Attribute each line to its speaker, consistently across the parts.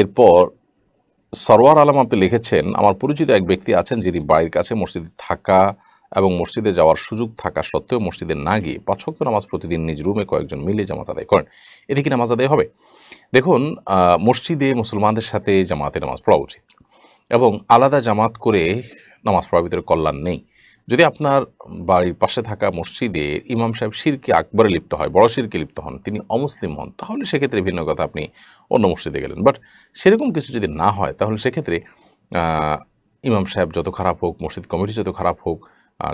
Speaker 1: এরপর সরওয়ার আলম আপনি লিখেছেন আমার পরিচিত এক ব্যক্তি আছেন যিনি বাড়ির কাছে মসজিদে থাকা এবং মসজিদে যাওয়ার সুযোগ থাকা সত্ত্বেও মসজিদে না গিয়ে পাঁচক্য নামাজ প্রতিদিন নিজ রুমে কয়েকজন মিলে জামাত আদায় করেন এদিকে নামাজ আদায় হবে দেখুন মসজিদে মুসলমানদের সাথে জামাতে নামাজ পড়া উচিত এবং আলাদা জামাত করে নামাজ পড়া ভিতরে কল্যাণ নেই যদি আপনার বাড়ির পাশে থাকা মসজিদে ইমাম সাহেব শিরকে আকবরে লিপ্ত হয় বড় শিরকে লিপ্ত হন তিনি অমুসলিম হন তাহলে সেক্ষেত্রে ভিন্ন কথা আপনি অন্য মসজিদে গেলেন বাট সেরকম কিছু যদি না হয় তাহলে সেক্ষেত্রে ইমাম সাহেব যত খারাপ হোক মসজিদ কমিটি যত খারাপ হোক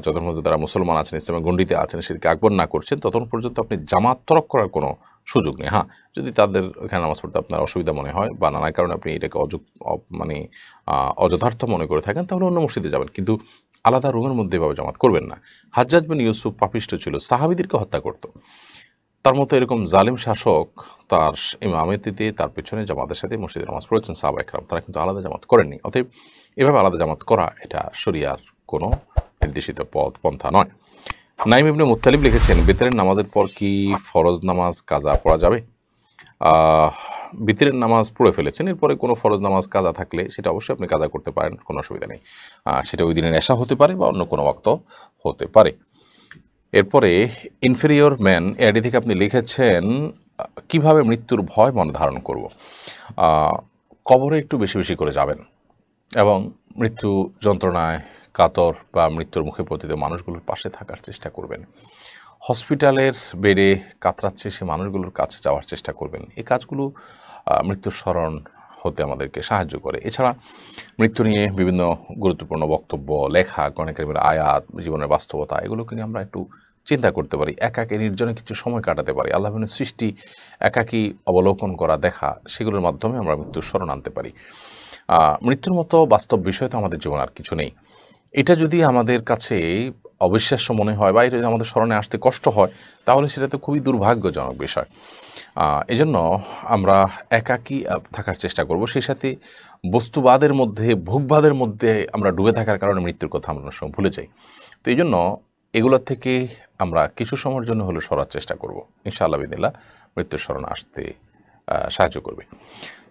Speaker 1: যতর মধ্যে তারা মুসলমান আছেন ইসলামের গণ্ডিতে আছেন শিরকে আকবর না করছেন তত পর্যন্ত আপনি জামাত তরক করার কোনো সুযোগ নেই হ্যাঁ যদি তাদের এখানে নামাজ পড়তে আপনার অসুবিধা মনে হয় বা নানা কারণে আপনি এটাকে অযুক্ত মানে অযথার্থ মনে করে থাকেন তাহলে অন্য মসজিদে যাবেন কিন্তু আলাদা রুমের মধ্যে এভাবে জামাত করবেন না হাজ্জাজ বিন ইউসুফ পাপিষ্ট ছিল সাহাবিদেরকে হত্যা করত তার মতো এরকম জালিম শাসক তার ইমামেতিতে তার পেছনে জামাতের সাথে মসজিদের নামাজ পড়েছেন সাহাবা একরাম তারা কিন্তু আলাদা জামাত করেননি অতএব এভাবে আলাদা জামাত করা এটা শরিয়ার কোনো নির্দেশিত পথ পন্থা নয় নাইম ইবনে মুতালিব লিখেছেন বেতারের নামাজের পর কি ফরজ নামাজ কাজা পড়া যাবে ভিতরের নামাজ পড়ে ফেলেছেন এরপরে কোনো ফরজ নামাজ কাজা থাকলে সেটা অবশ্যই আপনি কাজা করতে পারেন কোনো অসুবিধা নেই সেটা ওই দিনের নেশা হতে পারে বা অন্য কোনো অক্ত হতে পারে এরপরে ইনফেরিয়র ম্যান এডি থেকে আপনি লিখেছেন কিভাবে মৃত্যুর ভয় মনে ধারণ করব কবরে একটু বেশি বেশি করে যাবেন এবং মৃত্যু যন্ত্রণায় কাতর বা মৃত্যুর মুখে পতিত মানুষগুলোর পাশে থাকার চেষ্টা করবেন হসপিটালের বেডে কাতরাচ্ছে সে মানুষগুলোর কাছে যাওয়ার চেষ্টা করবেন এই কাজগুলো মৃত্যুর স্মরণ হতে আমাদেরকে সাহায্য করে এছাড়া মৃত্যু নিয়ে বিভিন্ন গুরুত্বপূর্ণ বক্তব্য লেখা অনেকের আয়াত জীবনের বাস্তবতা এগুলোকে নিয়ে আমরা একটু চিন্তা করতে পারি একাকে নির্জনে কিছু সময় কাটাতে পারি আল্লাহবিনের সৃষ্টি একাকি অবলোকন করা দেখা সেগুলোর মাধ্যমে আমরা মৃত্যুর স্মরণ আনতে পারি মৃত্যুর মতো বাস্তব বিষয় তো আমাদের জীবন আর কিছু নেই এটা যদি আমাদের কাছে অবিশ্বাস্য মনে হয় বা এটা আমাদের স্মরণে আসতে কষ্ট হয় তাহলে সেটা তো খুবই দুর্ভাগ্যজনক বিষয় এজন্য আমরা একাকী থাকার চেষ্টা করব সেই সাথে বস্তুবাদের মধ্যে ভোগবাদের মধ্যে আমরা ডুবে থাকার কারণে মৃত্যুর কথা আমরা সময় ভুলে যাই তো এই জন্য এগুলোর থেকে আমরা কিছু সময়ের জন্য হলেও সরার চেষ্টা করব ইনশাআল্লাহ বিদিল্লা মৃত্যুর স্মরণ আসতে সাহায্য করবে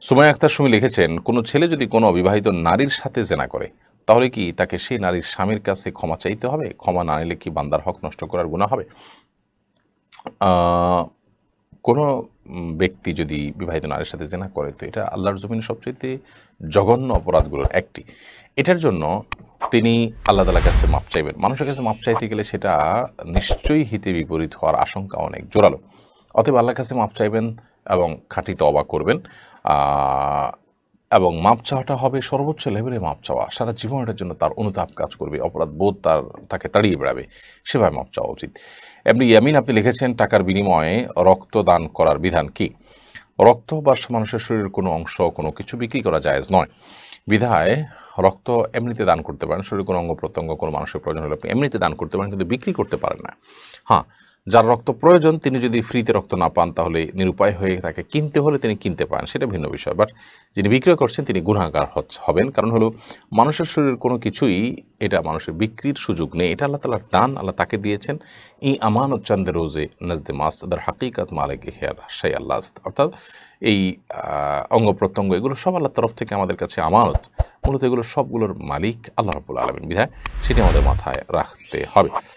Speaker 1: সুমায় আক্তার সুমি লিখেছেন কোনো ছেলে যদি কোনো অবিবাহিত নারীর সাথে জেনা করে তাহলে কি তাকে সেই নারীর স্বামীর কাছে ক্ষমা চাইতে হবে ক্ষমা না নিলে কি বান্দার হক নষ্ট করার গুণা হবে কোনো ব্যক্তি যদি বিবাহিত নারীর সাথে জেনা করে তো এটা আল্লাহর জমিন সবচেয়ে জঘন্য অপরাধগুলোর একটি এটার জন্য তিনি আল্লাহ তালার কাছে মাপ চাইবেন মানুষের কাছে মাপ চাইতে গেলে সেটা নিশ্চয়ই হিতে বিপরীত হওয়ার আশঙ্কা অনেক জোরালো অতএব আল্লাহর কাছে মাপ চাইবেন এবং খাঁটি তবা করবেন এবং মাপ চাওয়াটা হবে সর্বোচ্চ লেভেলে মাপ চাওয়া সারা জীবন জন্য তার অনুতাপ কাজ করবে অপরাধ বোধ তার তাকে তাড়িয়ে বেড়াবে সেভাবে মাপ চাওয়া উচিত এমনি ইয়ামিন আপনি লিখেছেন টাকার বিনিময়ে রক্ত দান করার বিধান কি রক্ত বা মানুষের শরীরের কোনো অংশ কোনো কিছু বিক্রি করা যায়জ নয় বিধায় রক্ত এমনিতে দান করতে পারেন শরীরের কোনো অঙ্গ প্রত্যঙ্গ কোনো মানুষের প্রয়োজন হলে আপনি এমনিতে দান করতে পারেন কিন্তু বিক্রি করতে পারেন না হ্যাঁ যার রক্ত প্রয়োজন তিনি যদি ফ্রিতে রক্ত না পান তাহলে নিরুপায় হয়ে তাকে কিনতে হলে তিনি কিনতে পান সেটা ভিন্ন বিষয় বাট যিনি বিক্রয় করছেন তিনি গুণাগার হবেন কারণ হলো মানুষের শরীরের কোনো কিছুই এটা মানুষের বিক্রির সুযোগ নেই এটা আল্লাহ তালার দান আল্লাহ তাকে দিয়েছেন ই আমান চান্দে রোজে নজদে মাসদার হাকিকাত মালিক হেয়ার শাই আল্লাহ অর্থাৎ এই অঙ্গ প্রত্যঙ্গ এগুলো সব আল্লাহ তরফ থেকে আমাদের কাছে আমানত মূলত এগুলো সবগুলোর মালিক আল্লাহ রবুল আলমিন বিধায় সেটি আমাদের মাথায় রাখতে হবে